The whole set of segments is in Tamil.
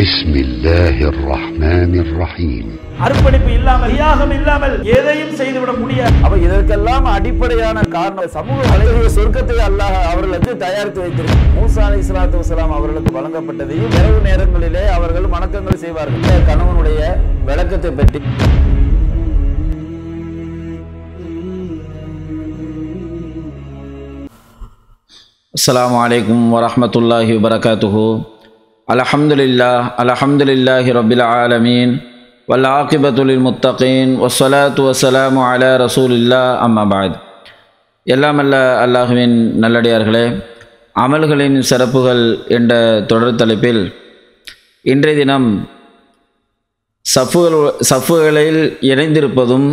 بسم الله الرحمن الرحيم அர்ப்பணிப்பு இல்லாமல் தியாகம் இல்லாமல் எதையும் செய்துவிட முடியாது அப்ப இதற்கெல்லாம் அடிப்படையான காரணம் சமூக வலைதள சொர்க்கத்தை அல்லாஹ் அவர்களுக்கு தயாரித்து வைத்திருக்கிறார் மூசா அலி இஸ்லாத்து அவர்களுக்கு வழங்கப்பட்டதையும் இரவு நேரங்களிலே அவர்கள் வணக்கங்கள் செய்வார்கள் கணவனுடைய விளக்கத்தை பற்றி அஸ்லாம் வலைக்கம் வரமத்துல்லாஹி வரகாத்துஹூ அலஹம்துலில்லா அலஹம்துலில்லாஹி ரபில் ஆலமீன் வல்லாக்கிபத்துலில் முத்தகீன் வசலாத்து வசலாம் அல ரசூலில்லா எல்லாம் எல்லாமல்ல அல்லாஹுவின் நல்லடியார்களே அமல்களின் சிறப்புகள் என்ற தொடர் தலைப்பில் இன்றைய தினம் சஃப்புகள் சஃபுகளில் இணைந்திருப்பதும்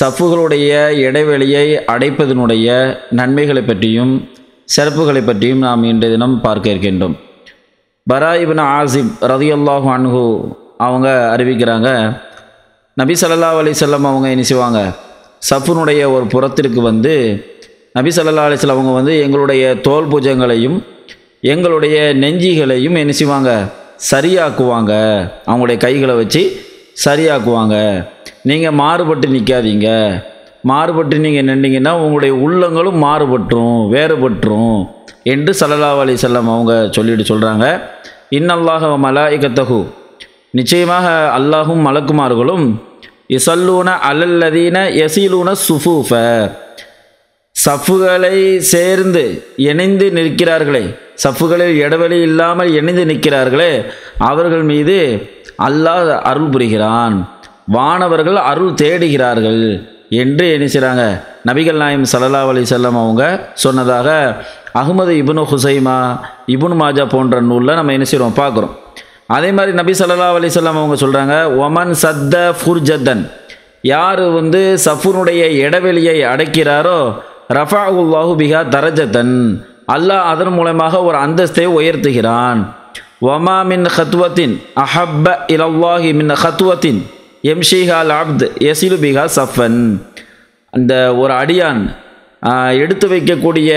சஃபுகளுடைய இடைவெளியை அடைப்பதனுடைய நன்மைகளை பற்றியும் சிறப்புகளை பற்றியும் நாம் இன்றைய தினம் பார்க்க இருக்கின்றோம் பரா இபின் ஆசிப் ரதியுல்லாஹு அன்ஹு அவங்க அறிவிக்கிறாங்க நபி சல்லா அலி செல்லம் அவங்க என்ன செய்வாங்க சஃபுனுடைய ஒரு புறத்திற்கு வந்து நபி சல்லா அலி அவங்க வந்து எங்களுடைய தோல் பூஜங்களையும் எங்களுடைய நெஞ்சிகளையும் என்ன செய்வாங்க சரியாக்குவாங்க அவங்களுடைய கைகளை வச்சு சரியாக்குவாங்க நீங்கள் மாறுபட்டு நிற்காதீங்க மாறுபட்டு நீங்கள் நின்றீங்கன்னா உங்களுடைய உள்ளங்களும் மாறுபட்டுரும் வேறுபட்டுரும் என்று சல்லல்லா அலி செல்லம் அவங்க சொல்லிட்டு சொல்கிறாங்க இன்னல்லாக மலாய்கத்தகு நிச்சயமாக அல்லாஹும் மலக்குமார்களும் இசல்லூன அலல்லதீன எசிலூன சுஃபூஃப சஃப்புகளை சேர்ந்து இணைந்து நிற்கிறார்களே சஃபுகளில் இடைவெளி இல்லாமல் இணைந்து நிற்கிறார்களே அவர்கள் மீது அல்லாஹ் அருள் புரிகிறான் வானவர்கள் அருள் தேடுகிறார்கள் என்று என்ன செய்கிறாங்க நபிகள் நாயம் சல்லா அலி செல்லம் அவங்க சொன்னதாக அகமது இபுனு ஹுசைமா இபுன் மாஜா போன்ற நூலில் நம்ம என்ன செய்கிறோம் பார்க்குறோம் அதே மாதிரி நபி சல்லா அலிசல்லாம் அவங்க சொல்கிறாங்க ஒமன் சத்த ஃபுர்ஜத்தன் யார் வந்து சஃபூனுடைய இடைவெளியை அடைக்கிறாரோ ரஃபா உல்லாஹு பிகா தரஜத்தன் அல்லாஹ் அதன் மூலமாக ஒரு அந்தஸ்தை உயர்த்துகிறான் ஒமா மின் ஹத்வத்தின் அஹப்ப இலவ்வாஹி மின் ஹத்வத்தின் எம்ஷிஹா லாப்த் எசிலு பிகா சஃபன் அந்த ஒரு அடியான் எடுத்து வைக்கக்கூடிய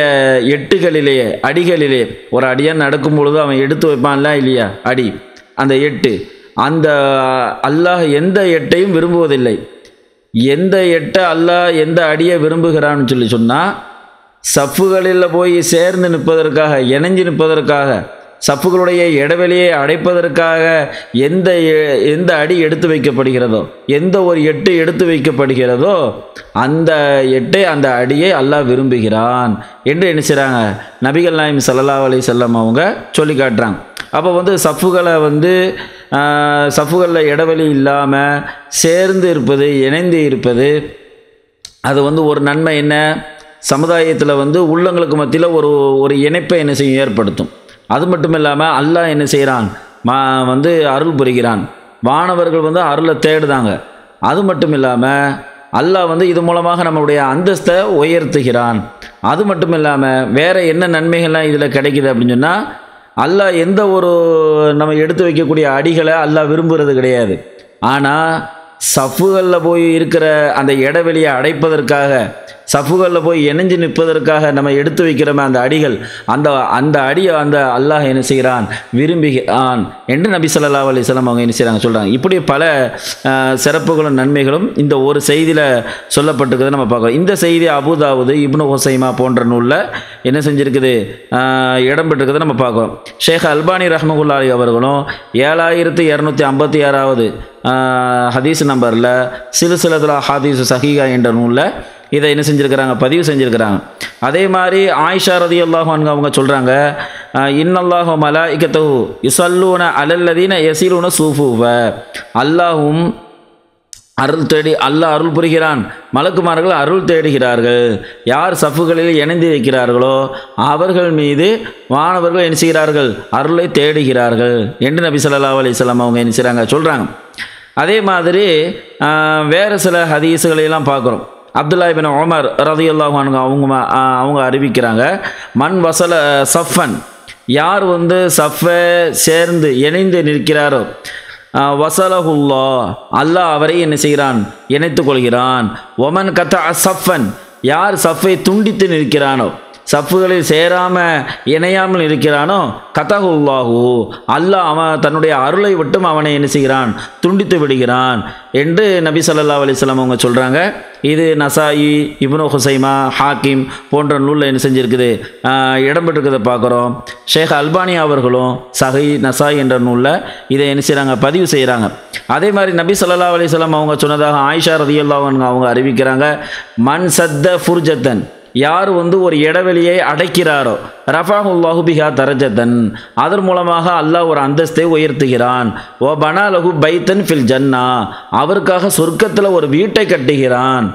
எட்டுகளிலேயே அடிகளிலே ஒரு அடியாக நடக்கும் பொழுது அவன் எடுத்து வைப்பான்ல இல்லையா அடி அந்த எட்டு அந்த அல்லாஹ் எந்த எட்டையும் விரும்புவதில்லை எந்த எட்டை அல்லாஹ் எந்த அடியை விரும்புகிறான்னு சொல்லி சொன்னால் சஃப்புகளில் போய் சேர்ந்து நிற்பதற்காக இணைஞ்சு நிற்பதற்காக சப்புகளுடைய இடைவெளியை அடைப்பதற்காக எந்த எந்த அடி எடுத்து வைக்கப்படுகிறதோ எந்த ஒரு எட்டு எடுத்து வைக்கப்படுகிறதோ அந்த எட்டை அந்த அடியை அல்லாஹ் விரும்புகிறான் என்று நினைச்சிறாங்க நபிகள் நாயம் சல்லா அலி செல்லம் அவங்க சொல்லி காட்டுறாங்க அப்போ வந்து சஃப்புகளை வந்து சஃப்புகளில் இடைவெளி இல்லாமல் சேர்ந்து இருப்பது இணைந்து இருப்பது அது வந்து ஒரு நன்மை என்ன சமுதாயத்தில் வந்து உள்ளங்களுக்கு மத்தியில் ஒரு ஒரு இணைப்பை என்ன செய்யும் ஏற்படுத்தும் அது மட்டும் இல்லாமல் அல்லாஹ் என்ன செய்கிறான் மா வந்து அருள் புரிகிறான் வானவர்கள் வந்து அருளை தேடுதாங்க அது மட்டும் இல்லாமல் அல்லாஹ் வந்து இது மூலமாக நம்மளுடைய அந்தஸ்தை உயர்த்துகிறான் அது மட்டும் இல்லாமல் வேறு என்ன நன்மைகள்லாம் இதில் கிடைக்கிது அப்படின்னு சொன்னால் அல்லாஹ் எந்த ஒரு நம்ம எடுத்து வைக்கக்கூடிய அடிகளை அல்லாஹ் விரும்புகிறது கிடையாது ஆனால் சஃப்புகளில் போய் இருக்கிற அந்த இடைவெளியை அடைப்பதற்காக சஃபுகளில் போய் இணைஞ்சு நிற்பதற்காக நம்ம எடுத்து வைக்கிறோமே அந்த அடிகள் அந்த அந்த அடியை அந்த அல்லாஹ் என்ன செய்கிறான் விரும்புகிறான் என்று நபி சொல்லா சொல்லம் அவங்க என்ன செய்கிறாங்க சொல்கிறாங்க இப்படி பல சிறப்புகளும் நன்மைகளும் இந்த ஒரு செய்தியில் சொல்லப்பட்டிருக்கிறத நம்ம பார்க்கலாம் இந்த செய்தி அபுதாவுது இப்னு ஹுசைமா போன்ற நூலில் என்ன செஞ்சுருக்குது இடம்பெற்றிருக்கிறத நம்ம பார்க்கலாம் ஷேக் அல்பானி ரஹமகுல்லாலி அவர்களும் ஏழாயிரத்து இரநூத்தி ஐம்பத்தி ஆறாவது ஹதீஸ் நம்பரில் சிலதுலா ஹதீஸ் சஹீகா என்ற நூலில் இதை என்ன செஞ்சுருக்கிறாங்க பதிவு செஞ்சுருக்கிறாங்க அதே மாதிரி ஆயிஷா ரதி அல்லாஹான் அவங்க சொல்கிறாங்க இன்னல்லாஹோ மலா இக்கத்தவு இசல்லூன அலல்லதீன எசிலூன சூஃபுவ அல்லாஹும் அருள் தேடி அல்லாஹ் அருள் புரிகிறான் மலக்குமார்கள் அருள் தேடுகிறார்கள் யார் சஃபுகளில் இணைந்து வைக்கிறார்களோ அவர்கள் மீது மாணவர்கள் என்ன செய்கிறார்கள் அருளை தேடுகிறார்கள் என்று நபி சொல்லா அலிஸ்லாம் அவங்க என்ன செய்கிறாங்க சொல்கிறாங்க அதே மாதிரி வேறு சில ஹதீஸுகளையெல்லாம் பார்க்குறோம் அப்துல்லா பின் உமர் அல்லாஹானுங்க அவங்க அவங்க அறிவிக்கிறாங்க மண் வசல சஃபன் யார் வந்து சஃபை சேர்ந்து இணைந்து நிற்கிறாரோ வசலகுல்லா அல்லாஹ் அவரை என்ன செய்கிறான் இணைத்து கொள்கிறான் ஒமன் கத்த அசஃபன் யார் சஃபை துண்டித்து நிற்கிறானோ சப்புகளில் சேராமல் இணையாமல் இருக்கிறானோ கதகுல்லாகு அல்லாஹ் அவன் தன்னுடைய அருளை விட்டும் அவனை என்ன செய்கிறான் துண்டித்து விடுகிறான் என்று நபி சல்லா அலிஸ்லாம் அவங்க சொல்கிறாங்க இது நசாயி இப்னோ ஹுசைமா ஹாக்கிம் போன்ற நூலில் என்ன செஞ்சுருக்குது இடம்பெற்றிருக்கிறத பார்க்குறோம் ஷேக் அல்பானியா அவர்களும் சஹி நசாய் என்ற நூலில் இதை என்ன செய்கிறாங்க பதிவு செய்கிறாங்க அதே மாதிரி நபி சொல்லல்லா அலிஸ்லாம் அவங்க சொன்னதாக ஆயிஷா ரதியுல்லா அவங்க அறிவிக்கிறாங்க மன் சத்த ஃபுர்ஜத்தன் யார் வந்து ஒரு இடைவெளியை அடைக்கிறாரோ ரஃபாஹுல்லாஹு பிஹா தரஜதன் அதன் மூலமாக அல்லாஹ் ஒரு அந்தஸ்தை உயர்த்துகிறான் ஓ பனா லகு பைத்தன் ஃபில் ஜன்னா அவருக்காக சொர்க்கத்தில் ஒரு வீட்டை கட்டுகிறான்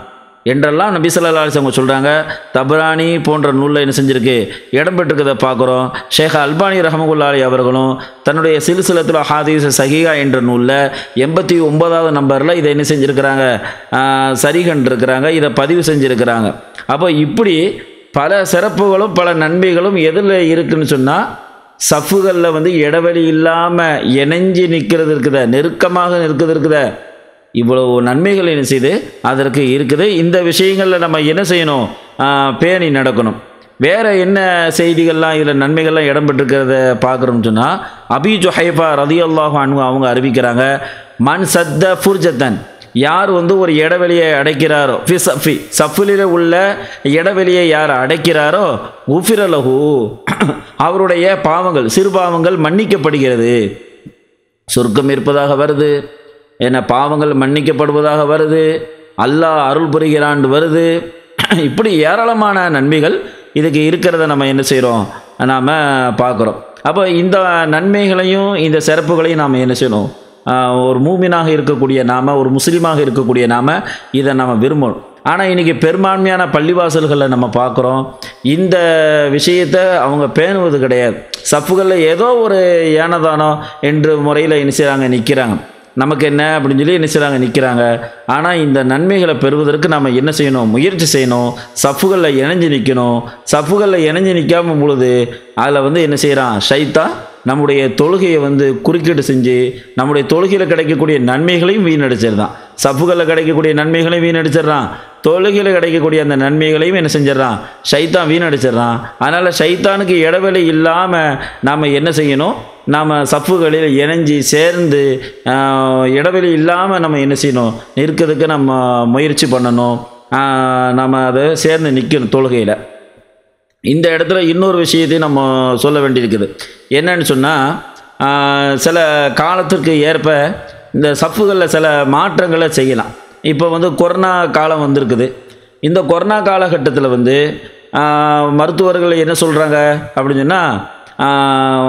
என்றெல்லாம் நபி சொல்லா அவங்க சொல்கிறாங்க தபரானி போன்ற நூலில் என்ன செஞ்சிருக்கு இடம்பெற்றிருக்கதை பார்க்குறோம் ஷேக் அல்பானி ரஹமகுல்லாலி அவர்களும் தன்னுடைய சிலுசிலத்தில் ஹாதீஸ் சஹிகா என்ற நூலில் எண்பத்தி ஒன்பதாவது நம்பரில் இதை என்ன செஞ்சுருக்கிறாங்க சரிகன்றிருக்கிறாங்க இதை பதிவு செஞ்சுருக்கிறாங்க அப்போ இப்படி பல சிறப்புகளும் பல நன்மைகளும் எதில் இருக்குன்னு சொன்னால் சஃப்புகளில் வந்து இடைவெளி இல்லாமல் இணைஞ்சு நிற்கிறது இருக்குத நெருக்கமாக நிற்கிறது இருக்குத இவ்வளவு நன்மைகள் என்ன செய்து அதற்கு இருக்குது இந்த விஷயங்களில் நம்ம என்ன செய்யணும் பேணி நடக்கணும் வேறு என்ன செய்திகள்லாம் இதில் நன்மைகள்லாம் இடம்பெற்றிருக்கிறத பார்க்குறோம்னு சொன்னால் அபி ஹைஃபா ரதி அவங்க அறிவிக்கிறாங்க மன் சத்த ஃபுர்ஜத்தன் யார் வந்து ஒரு இடைவெளியை அடைக்கிறாரோ ஃபி சஃபிலில் உள்ள இடைவெளியை யார் அடைக்கிறாரோ உஃபிரலகு அவருடைய பாவங்கள் சிறு பாவங்கள் மன்னிக்கப்படுகிறது சொர்க்கம் இருப்பதாக வருது என்ன பாவங்கள் மன்னிக்கப்படுவதாக வருது அல்லாஹ் அருள் புரிகிறான் வருது இப்படி ஏராளமான நன்மைகள் இதுக்கு இருக்கிறத நம்ம என்ன செய்கிறோம் நாம் பார்க்குறோம் அப்போ இந்த நன்மைகளையும் இந்த சிறப்புகளையும் நாம் என்ன செய்யணும் ஒரு மூமினாக இருக்கக்கூடிய நாம் ஒரு முஸ்லீமாக இருக்கக்கூடிய நாம் இதை நம்ம விரும்பணும் ஆனால் இன்றைக்கி பெரும்பான்மையான பள்ளிவாசல்களில் நம்ம பார்க்குறோம் இந்த விஷயத்தை அவங்க பேணுவது கிடையாது சப்புகளில் ஏதோ ஒரு ஏனதானோ என்று முறையில் என்ன செய்கிறாங்க நிற்கிறாங்க நமக்கு என்ன அப்படின்னு சொல்லி என்ன செய்கிறாங்க நிற்கிறாங்க ஆனால் இந்த நன்மைகளை பெறுவதற்கு நம்ம என்ன செய்யணும் முயற்சி செய்யணும் சஃப்புகளில் இணைஞ்சு நிற்கணும் சஃப்புகளில் இணைஞ்சு நிற்காம பொழுது அதில் வந்து என்ன செய்கிறான் ஷைத்தா நம்முடைய தொழுகையை வந்து குறுக்கீடு செஞ்சு நம்முடைய தொழுகையில் கிடைக்கக்கூடிய நன்மைகளையும் வீணடிச்சிடுறான் சப்புகளில் கிடைக்கக்கூடிய நன்மைகளையும் வீணடிச்சிடுறான் தொழுகையில் கிடைக்கக்கூடிய அந்த நன்மைகளையும் என்ன செஞ்சிடறான் சைத்தான் வீணடிச்சிடுறான் அதனால் சைத்தானுக்கு இடவெளி இல்லாமல் நாம் என்ன செய்யணும் நாம் சப்புகளில் இணைஞ்சி சேர்ந்து இடவெளி இல்லாமல் நம்ம என்ன செய்யணும் நிற்கிறதுக்கு நம்ம முயற்சி பண்ணணும் நாம் அதை சேர்ந்து நிற்கணும் தொழுகையில் இந்த இடத்துல இன்னொரு விஷயத்தையும் நம்ம சொல்ல வேண்டியிருக்குது என்னன்னு சொன்னால் சில காலத்திற்கு ஏற்ப இந்த சஃப்புகளில் சில மாற்றங்களை செய்யலாம் இப்போ வந்து கொரோனா காலம் வந்திருக்குது இந்த கொரோனா காலகட்டத்தில் வந்து மருத்துவர்கள் என்ன சொல்கிறாங்க அப்படின்னு சொன்னால்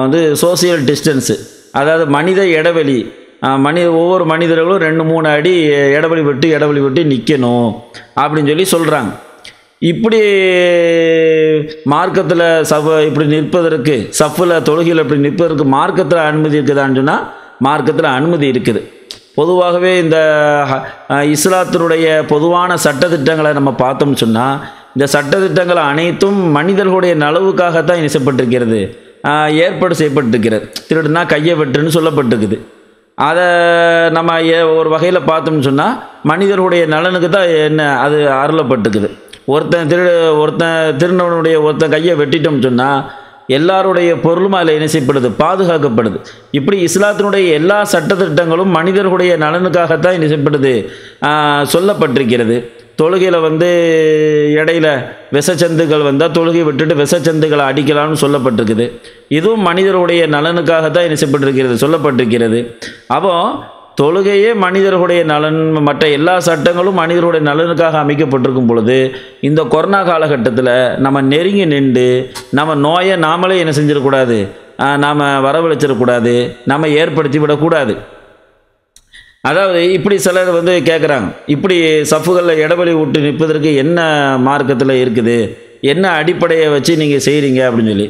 வந்து சோசியல் டிஸ்டன்ஸு அதாவது மனித இடைவெளி மனித ஒவ்வொரு மனிதர்களும் ரெண்டு மூணு அடி இடைவெளி விட்டு இடைவெளி விட்டு நிற்கணும் அப்படின்னு சொல்லி சொல்கிறாங்க இப்படி மார்க்கத்தில் சவ இப்படி நிற்பதற்கு சஃபில் தொழுகையில் இப்படி நிற்பதற்கு மார்க்கத்தில் அனுமதி இருக்குதான்னு சொன்னால் மார்க்கத்தில் அனுமதி இருக்குது பொதுவாகவே இந்த இஸ்லாத்தினுடைய பொதுவான சட்டத்திட்டங்களை நம்ம பார்த்தோம்னு சொன்னால் இந்த சட்டத்திட்டங்கள் அனைத்தும் மனிதர்களுடைய நலவுக்காகத்தான் இணைசப்பட்டிருக்கிறது ஏற்பாடு செய்யப்பட்டிருக்கிறது திருடுனா கையை வெட்டுன்னு சொல்லப்பட்டிருக்குது அதை நம்ம ஒரு வகையில் பார்த்தோம்னு சொன்னால் மனிதர்களுடைய நலனுக்கு தான் என்ன அது அருளப்பட்டிருக்குது ஒருத்தன் திரு ஒருத்தன் திருநவனுடைய ஒருத்தன் கையை வெட்டிட்டோம்னு சொன்னால் எல்லாருடைய பொருளும் அதில் இணைசப்படுது பாதுகாக்கப்படுது இப்படி இஸ்லாத்தினுடைய எல்லா சட்டத்திட்டங்களும் மனிதர்களுடைய நலனுக்காகத்தான் இணைசப்படுது சொல்லப்பட்டிருக்கிறது தொழுகையில் வந்து இடையில விசச்சந்துகள் வந்தால் தொழுகை விட்டுட்டு விசச்சந்துகளை அடிக்கலாம்னு சொல்லப்பட்டிருக்குது இதுவும் மனிதருடைய நலனுக்காக தான் என்ன செய்யப்பட்டிருக்கிறது சொல்லப்பட்டிருக்கிறது அப்போ தொழுகையே மனிதர்களுடைய நலன் மற்ற எல்லா சட்டங்களும் மனிதர்களுடைய நலனுக்காக அமைக்கப்பட்டிருக்கும் பொழுது இந்த கொரோனா காலகட்டத்தில் நம்ம நெருங்கி நின்று நம்ம நோயை நாமளே என்ன செஞ்சிடக்கூடாது நாம் வரவழைச்சிடக்கூடாது நம்ம ஏற்படுத்தி விடக்கூடாது அதாவது இப்படி சிலர் வந்து கேட்குறாங்க இப்படி சஃபுகளில் இடைவெளி விட்டு நிற்பதற்கு என்ன மார்க்கத்தில் இருக்குது என்ன அடிப்படையை வச்சு நீங்கள் செய்கிறீங்க அப்படின்னு சொல்லி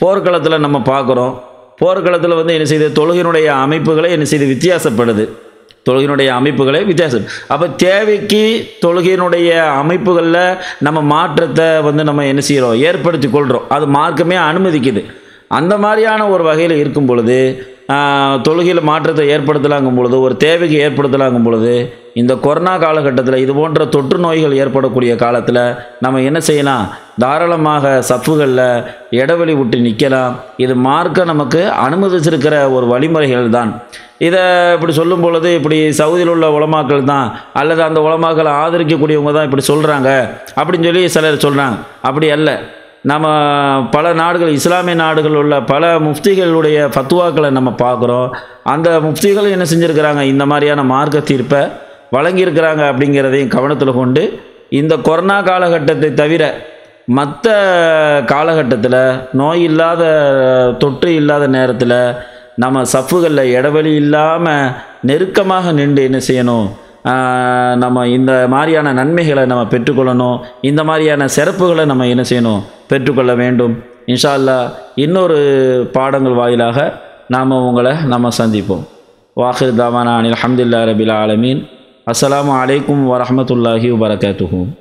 போர்க்களத்தில் நம்ம பார்க்குறோம் போர்க்களத்தில் வந்து என்ன செய்யுது தொழுகினுடைய அமைப்புகளை என்ன செய்யுது வித்தியாசப்படுது தொழுகினுடைய அமைப்புகளை வித்தியாசம் அப்போ தேவைக்கு தொழுகினுடைய அமைப்புகளில் நம்ம மாற்றத்தை வந்து நம்ம என்ன செய்கிறோம் ஏற்படுத்தி கொள்கிறோம் அது மார்க்கமே அனுமதிக்குது அந்த மாதிரியான ஒரு வகையில் இருக்கும் பொழுது தொழுகையில் மாற்றத்தை ஏற்படுத்தலாங்கும் பொழுது ஒரு தேவைக்கு ஏற்படுத்தலாங்கும் பொழுது இந்த கொரோனா காலகட்டத்தில் இது போன்ற தொற்று நோய்கள் ஏற்படக்கூடிய காலத்தில் நம்ம என்ன செய்யலாம் தாராளமாக சப்புகளில் இடைவெளி விட்டு நிற்கலாம் இது மார்க்க நமக்கு அனுமதிச்சிருக்கிற ஒரு வழிமுறைகள் தான் இதை இப்படி சொல்லும் பொழுது இப்படி சவுதியில் உள்ள உலமாக்கள் தான் அல்லது அந்த உலமாக்களை ஆதரிக்கக்கூடியவங்க தான் இப்படி சொல்கிறாங்க அப்படின்னு சொல்லி சிலர் சொல்கிறாங்க அப்படி அல்ல நம்ம பல நாடுகள் இஸ்லாமிய நாடுகள் உள்ள பல முஃப்திகளுடைய ஃபத்துவாக்களை நம்ம பார்க்குறோம் அந்த முஃப்திகளும் என்ன செஞ்சுருக்கிறாங்க இந்த மாதிரியான மார்க்க தீர்ப்பை வழங்கியிருக்கிறாங்க அப்படிங்கிறதையும் கவனத்தில் கொண்டு இந்த கொரோனா காலகட்டத்தை தவிர மற்ற காலகட்டத்தில் நோய் இல்லாத தொற்று இல்லாத நேரத்தில் நம்ம சஃப்புகளில் இடைவெளி இல்லாமல் நெருக்கமாக நின்று என்ன செய்யணும் நம்ம இந்த மாதிரியான நன்மைகளை நம்ம பெற்றுக்கொள்ளணும் இந்த மாதிரியான சிறப்புகளை நம்ம என்ன செய்யணும் பெற்றுக்கொள்ள வேண்டும் இன்ஷா அல்லா இன்னொரு பாடங்கள் வாயிலாக நாம் உங்களை நம்ம சந்திப்போம் வாஹிர் தாவானா அனில் அஹமதுல்லா ரபில் ஆலமீன் அஸ்லாம் அலைக்கும் வரமத்துல்லாஹி வரகாத்துகும்